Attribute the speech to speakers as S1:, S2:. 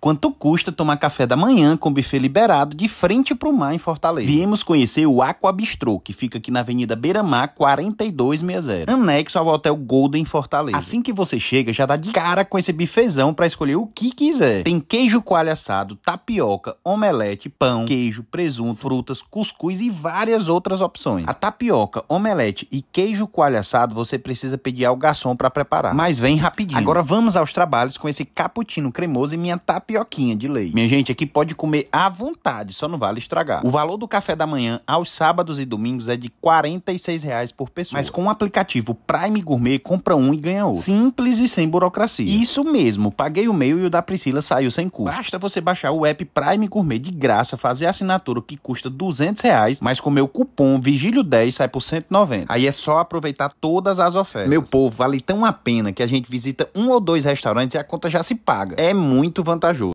S1: Quanto custa tomar café da manhã com buffet liberado de frente para o mar em Fortaleza? Viemos conhecer o Aqua Bistrô, que fica aqui na Avenida Beira-Mar 4260, anexo ao Hotel Golden Fortaleza. Assim que você chega, já dá de cara com esse bifezão para escolher o que quiser. Tem queijo coalho assado, tapioca, omelete, pão, queijo, presunto, frutas, cuscuz e várias outras opções. A tapioca, omelete e queijo coalho assado você precisa pedir ao garçom para preparar, mas vem rapidinho. Agora vamos aos trabalhos com esse cappuccino cremoso e minha tapioca tapioquinha de lei. Minha gente, aqui pode comer à vontade, só não vale estragar. O valor do café da manhã aos sábados e domingos é de R$ 46,00 por pessoa. Mas com o aplicativo Prime Gourmet, compra um e ganha outro. Simples e sem burocracia. Isso mesmo, paguei o meu e o da Priscila saiu sem custo. Basta você baixar o app Prime Gourmet de graça, fazer a assinatura que custa R$ 200, reais, mas com meu cupom Vigílio10 sai por 190. Aí é só aproveitar todas as ofertas. Meu povo, vale tão a pena que a gente visita um ou dois restaurantes e a conta já se paga. É muito vantajoso.